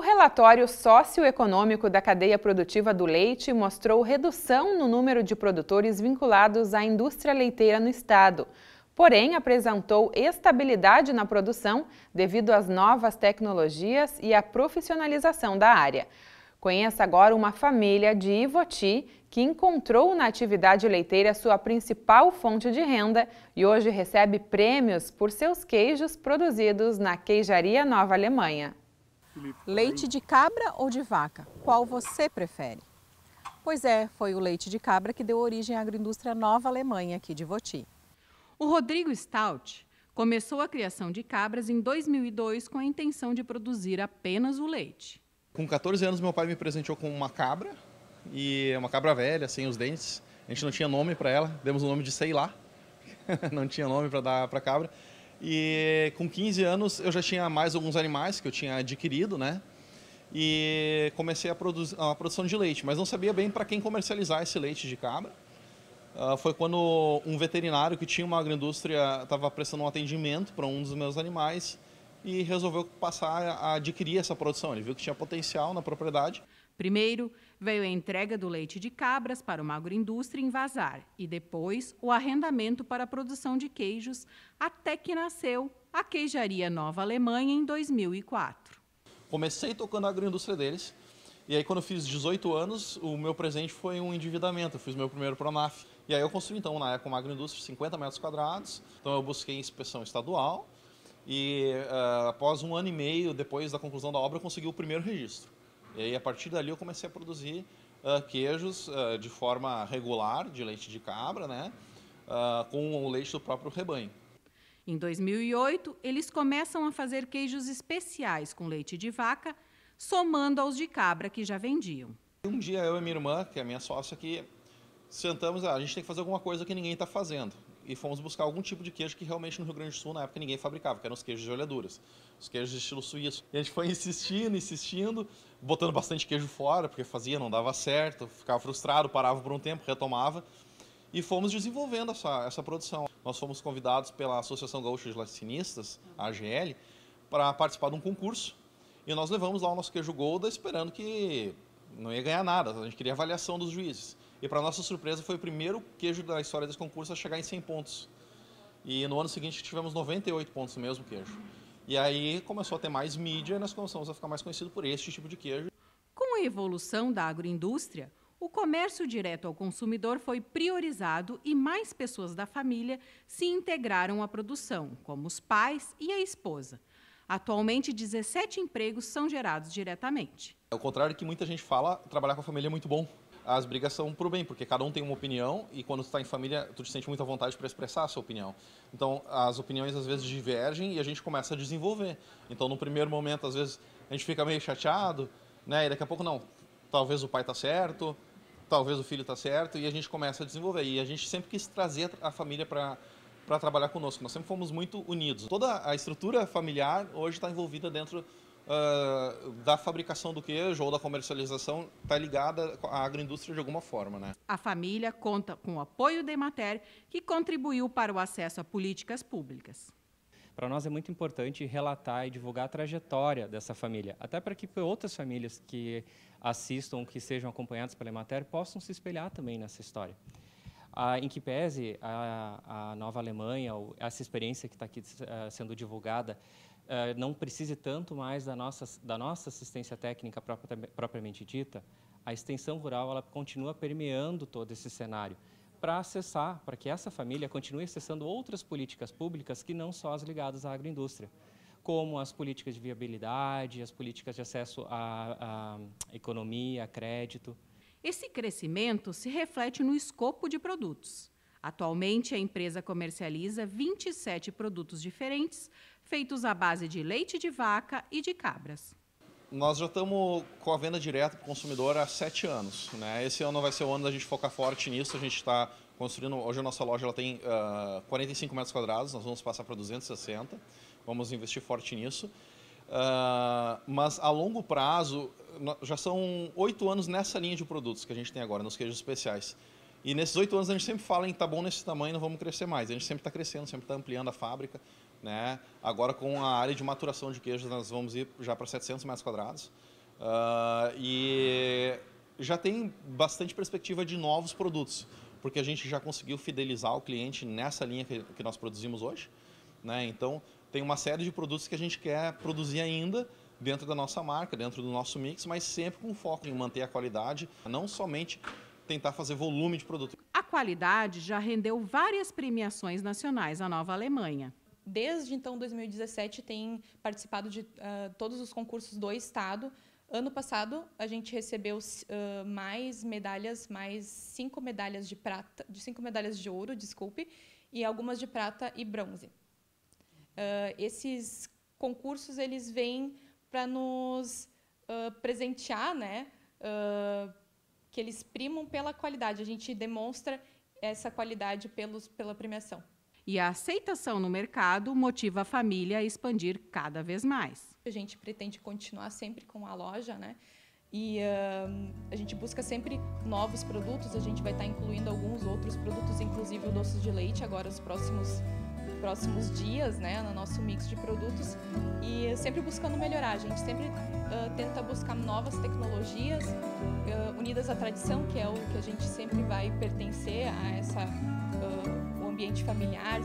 O relatório socioeconômico da cadeia produtiva do leite mostrou redução no número de produtores vinculados à indústria leiteira no estado. Porém, apresentou estabilidade na produção devido às novas tecnologias e à profissionalização da área. Conheça agora uma família de Ivoti que encontrou na atividade leiteira sua principal fonte de renda e hoje recebe prêmios por seus queijos produzidos na Queijaria Nova Alemanha. Leite de cabra ou de vaca? Qual você prefere? Pois é, foi o leite de cabra que deu origem à agroindústria Nova Alemanha aqui de Voti. O Rodrigo Stout começou a criação de cabras em 2002 com a intenção de produzir apenas o leite. Com 14 anos, meu pai me presenteou com uma cabra, e é uma cabra velha, sem os dentes. A gente não tinha nome para ela, demos o nome de sei lá. não tinha nome para dar para cabra. E com 15 anos eu já tinha mais alguns animais que eu tinha adquirido, né? E comecei a, produzir, a produção de leite, mas não sabia bem para quem comercializar esse leite de cabra. Uh, foi quando um veterinário que tinha uma agroindústria estava prestando um atendimento para um dos meus animais e resolveu passar a adquirir essa produção. Ele viu que tinha potencial na propriedade. Primeiro, veio a entrega do leite de cabras para uma agroindústria em Vazar e depois o arrendamento para a produção de queijos, até que nasceu a Queijaria Nova Alemanha em 2004. Comecei tocando a agroindústria deles e aí quando eu fiz 18 anos, o meu presente foi um endividamento, eu fiz meu primeiro Pronaf. E aí eu construí então na época uma agroindústria 50 metros quadrados, então eu busquei inspeção estadual e uh, após um ano e meio depois da conclusão da obra eu consegui o primeiro registro. E aí, a partir dali, eu comecei a produzir uh, queijos uh, de forma regular, de leite de cabra, né? Uh, com o leite do próprio rebanho. Em 2008, eles começam a fazer queijos especiais com leite de vaca, somando aos de cabra que já vendiam. Um dia eu e minha irmã, que é minha sócia aqui, sentamos, ah, a gente tem que fazer alguma coisa que ninguém está fazendo e fomos buscar algum tipo de queijo que realmente no Rio Grande do Sul, na época, ninguém fabricava, que eram os queijos de olhaduras, os queijos de estilo suíço. E a gente foi insistindo, insistindo, botando bastante queijo fora, porque fazia, não dava certo, ficava frustrado, parava por um tempo, retomava. E fomos desenvolvendo essa, essa produção. Nós fomos convidados pela Associação Gaúcha de Laticinistas, a AGL, para participar de um concurso. E nós levamos lá o nosso queijo Golda, esperando que não ia ganhar nada, a gente queria avaliação dos juízes. E para nossa surpresa foi o primeiro queijo da história desse concurso a chegar em 100 pontos. E no ano seguinte tivemos 98 pontos no mesmo queijo. E aí começou a ter mais mídia e nós começamos a ficar mais conhecidos por este tipo de queijo. Com a evolução da agroindústria, o comércio direto ao consumidor foi priorizado e mais pessoas da família se integraram à produção, como os pais e a esposa. Atualmente, 17 empregos são gerados diretamente. É o contrário que muita gente fala, trabalhar com a família é muito bom as brigas são para o bem, porque cada um tem uma opinião e quando está em família, tu te sente muita vontade para expressar a sua opinião. Então, as opiniões às vezes divergem e a gente começa a desenvolver. Então, no primeiro momento, às vezes a gente fica meio chateado, né? E daqui a pouco não, talvez o pai tá certo, talvez o filho tá certo e a gente começa a desenvolver. E a gente sempre quis trazer a família para para trabalhar conosco. Nós sempre fomos muito unidos. Toda a estrutura familiar hoje está envolvida dentro uh, da fabricação do queijo ou da comercialização está ligada à agroindústria de alguma forma. Né? A família conta com o apoio da Emater, que contribuiu para o acesso a políticas públicas. Para nós é muito importante relatar e divulgar a trajetória dessa família, até para que outras famílias que assistam, que sejam acompanhadas pela Emater, possam se espelhar também nessa história. Ah, em que pese a, a, nova Alemanha, essa experiência que está aqui uh, sendo divulgada, eh, não precise tanto mais da nossa, da nossa assistência técnica própria, propriamente dita, a extensão rural ela continua permeando todo esse cenário para acessar, para que essa família continue acessando outras políticas públicas que não só as ligadas à agroindústria, como as políticas de viabilidade, as políticas de acesso à, à economia, a crédito. Esse crescimento se reflete no escopo de produtos. Atualmente, a empresa comercializa 27 produtos diferentes, feitos à base de leite de vaca e de cabras. Nós já estamos com a venda direta para o consumidor há sete anos. Né? Esse ano vai ser o ano da gente focar forte nisso. A gente está construindo. Hoje a nossa loja ela tem uh, ah, 45 metros quadrados, nós vamos passar para 260. Vamos investir forte nisso. Uh, mas a longo prazo, já são oito anos nessa linha de produtos que a gente tem agora, nos queijos especiais. E nesses oito anos a gente sempre fala em tá bom nesse tamanho, não vamos crescer mais. A gente sempre está crescendo, sempre está ampliando a fábrica. Né? Agora com a área de maturação de queijos nós vamos ir já para 700 metros quadrados. Uh, e já tem bastante perspectiva de novos produtos, porque a gente já conseguiu fidelizar o cliente nessa linha que, que nós produzimos hoje. Né? Então, tem uma série de produtos que a gente quer produzir ainda dentro da nossa marca, dentro do nosso mix, mas sempre com foco em manter a qualidade, não somente tentar fazer volume de produto. A qualidade já rendeu várias premiações nacionais à Nova Alemanha. Desde então, 2017, tem participado de uh, todos os concursos do Estado. Ano passado, a gente recebeu uh, mais medalhas, mais cinco medalhas de prata, de cinco medalhas de ouro, desculpe, e algumas de prata e bronze. Uh, esses concursos eles vêm para nos presentear, né? Uh, que eles primam pela qualidade. A gente demonstra essa qualidade pelos, pela premiação. E a aceitação no mercado motiva a família a expandir cada vez mais. A gente pretende continuar sempre com a loja, né? E uh, a gente busca sempre novos produtos, a gente vai estar incluindo alguns outros produtos, inclusive o doce de leite, agora os próximos próximos dias, né, no nosso mix de produtos e sempre buscando melhorar. A gente sempre uh, tenta buscar novas tecnologias uh, unidas à tradição, que é o que a gente sempre vai pertencer a essa uh, o ambiente familiar.